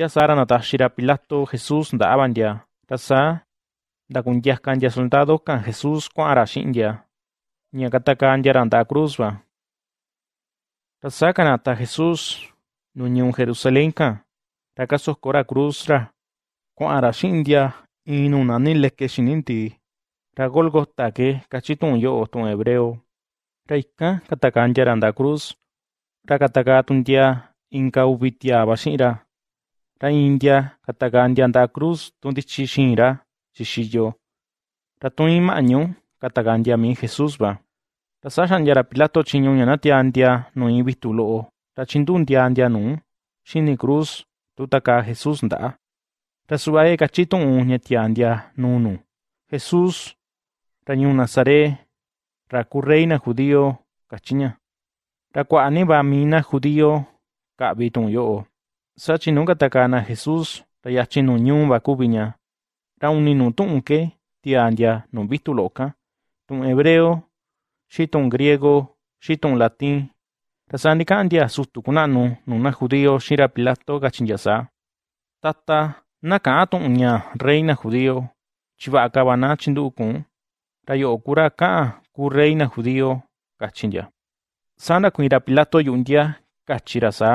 ya Yasara natashira Pilato Jesús da ya, tasa, da kun kan ya soldado kan Jesús con arashinya, ñakata kan randa cruzba. Tasa kanata Jesús, nuñun Jerusalén kan, takasos kora cruzra, con un Keshininti que shininti, ragolgota que cachitun yo un hebreo, raika ya randa cruz, rakataka ya inka ubitia bashira, la india katagandia nda cruz tundichi chi xixiyo. Ra tuima katagandia mi Jesusba. Ra sajan yara Pilato chiño ñanatia andia no ibistulo'o. Ra chindundia andia nu. Xini cruz tutaka Jesús nda. Ra kachito un nunu. Jesús ra ñu Nazare, Ra reina judío kachiña. Ra ni mina judío ka yo yo sachi nunca takana Jesús, tayachi no ñun bakubiña, rauninu tunke, tianya no loca. hebreo, shitun griego, shitun latín, tasandikandia sustukunanu, nuna judío, shira pilato gachinyasa, tata, nakatun unya reina judío, chivakabana chindukun, rayo okura ka, ku reina judío, gachinya. Sana kuira pilato yundia, kachirasa,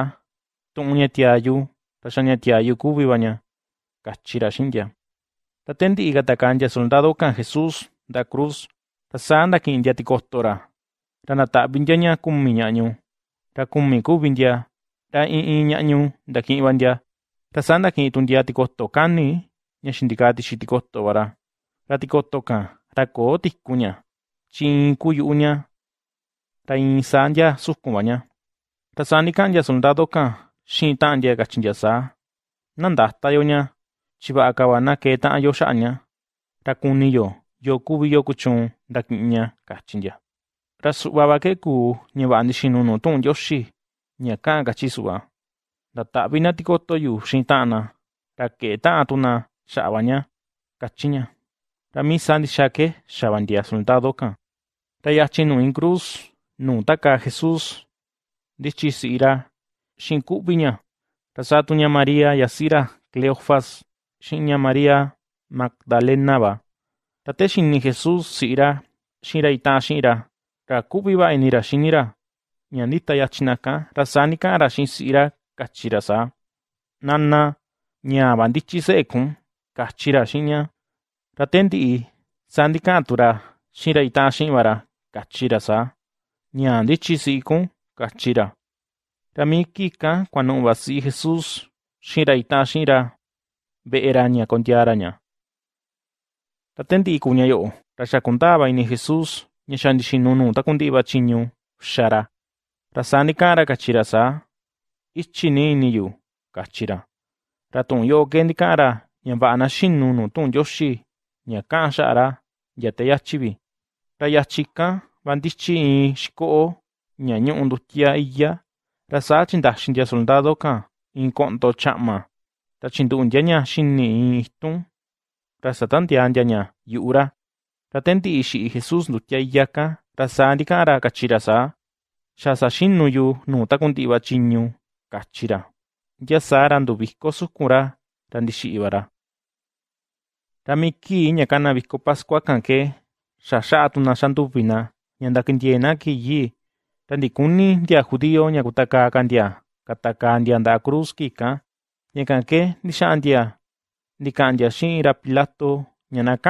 tu'ñatiayu, taxaniatiayu kuwibaña, kachiraxintia. Tatenti igatakantia soldado kan Jesús da cruz, tasanda india tikostora, binjanya kumi ña'ñu, ra kumi binja, ra i'in ña'ñu nda ibanja, tasanda ki'tuntia tikostokani, ña xindikati xi tikostovara, ra tikostokan, ra koo tikuña, chi in kuyu'uña, ra in sandia sukubaña, ra sani soldado kan Xin ta'an kachinyasaa. Nandahtayo ayo Chiva'akawana kee ta'an yo xa'ña. Rakuniyo, yo kuvi yo kuchun raki'ña kachinyaa. Rasu'vava ke ku ñeva'ani xinunu tu'un yoxi. Ña ka'an kachisu'a. Data'vina tikotoyu xin ta'ana. Rakee ta'an tuna xa'vaña kachiña. Ramisani xake xavandia ka. Rayachin ya in cruz, nun taka Jesús. Dichisi ira xincuviña, rasatuña María yasira Cleofas, xiña María magdalena Magdalenaba, tate xini Jesús sira, xira ita xira, rakuviva enira xinira, ñanita yachinaka, rasánika raxin sira kachirasa, nana, ña bandichi sekun, kachira xiña, ratendi sandikatura, xira ita xivara, kachirasa, ñandichi sikun, kachira. Tamíquica cuanu'vasi Jesús xíra itá xíra Tatendi ikunya yo, rasha kuntaba ini Jesús shinunu takundi iba chinyu, shara. Rasani kara kachira. Ratu'unyo kenikara ñava'ana xinunu tu'unyoxi ñaka'an xa'ra yateyachivi. Rayachika vantichi in xiko'o ñañu'u ndutya iya rasa Rasá chindajxintia soldado ka in ko'nto cha'ma tachintu'untiaña shin in ijtun rasa tantiantiaña yu'ra ratenti xi'i Jesús ndutia rasa iya rasá ntika'ra kachi rasá xasa xinuyu nuu takuntiva chiñu kachira yasára nduviko sukunra rantixi'ivara ra miki ñakana viko pascua ka'anke xa xa'atuna xanduvina ña ntakintiena kiyi Tantikuni dia judío kutaka kandia kataka andia nda cruz kika, ñekanke andia nika'antia xí'inra Pilato naka